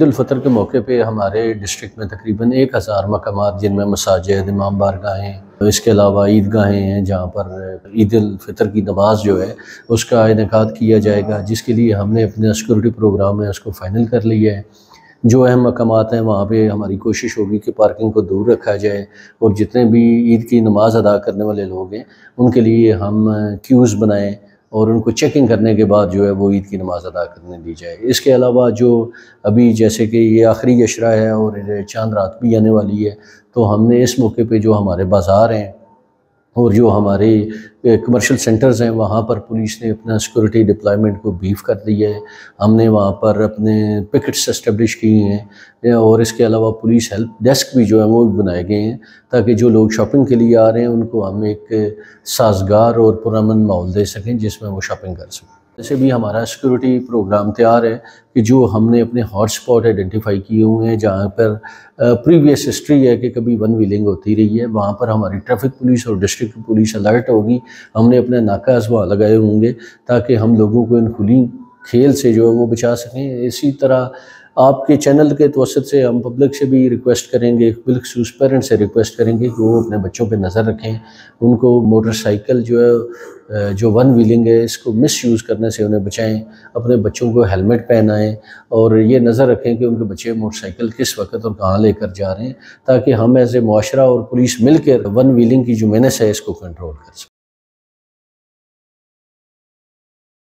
ईदालफ़ितर के मौके पे हमारे डिस्ट्रिक्ट में तकरीबन एक हज़ार मकाम जिनमें मसाजिद इमाम बारगाहें इसके अलावा ईदगाहें हैं जहाँ पर ईदालफ़ितर की नमाज जो है उसका इनका किया जाएगा जिसके लिए हमने अपने सिक्योरिटी प्रोग्राम है उसको फ़ाइनल कर लिया है जो अहम मकाम हैं वहाँ पर हमारी कोशिश होगी कि पार्किंग को दूर रखा जाए और जितने भी ईद की नमाज़ अदा करने वाले लोग हैं उनके लिए हम क्यूज़ बनाएँ और उनको चेकिंग करने के बाद जो है वो ईद की नमाज़ अदा करने दी जाए इसके अलावा जो अभी जैसे कि ये आखिरी अशरा है और चांद रात भी आने वाली है तो हमने इस मौके पे जो हमारे बाज़ार हैं और जो हमारे कमर्शियल सेंटर्स हैं वहाँ पर पुलिस ने अपना सिक्योरिटी डिप्लॉयमेंट को बीफ कर दिया है हमने वहाँ पर अपने पिकट्स इस्टेब्लिश किए हैं और इसके अलावा पुलिस हेल्प डेस्क भी जो है वो भी बनाए गए हैं ताकि जो लोग शॉपिंग के लिए आ रहे हैं उनको हम एक साजगार और पुरान माहौल दे सकें जिसमें वो शॉपिंग कर सकें वैसे भी हमारा सिक्योरिटी प्रोग्राम तैयार है कि जो हमने अपने हॉटस्पॉट आइडेंटिफाई किए हुए हैं जहाँ पर प्रीवियस हिस्ट्री है कि कभी वन व्हीलिंग होती रही है वहाँ पर हमारी ट्रैफिक पुलिस और डिस्ट्रिक्ट पुलिस अलर्ट होगी हमने अपने नाकाज वहाँ लगाए होंगे ताकि हम लोगों को इन खुली खेल से जो है वो बचा सकें इसी तरह आपके चैनल के तवसत से हम पब्लिक से भी रिक्वेस्ट करेंगे पब्लिक शूज़ पेरेंट्स से रिक्वेस्ट करेंगे कि वो अपने बच्चों पे नज़र रखें उनको मोटरसाइकिल जो है जो वन व्हीलिंग है इसको मिस यूज़ करने से उन्हें बचाएं अपने बच्चों को हेलमेट पहनाएं और ये नज़र रखें कि उनके बच्चे मोटरसाइकिल किस वक्त और कहाँ लेकर जा रहे हैं ताकि हम एज ए माशरा और पुलिस मिलकर वन व्हीलिंग की जो मैनस है इसको कंट्रोल कर सकें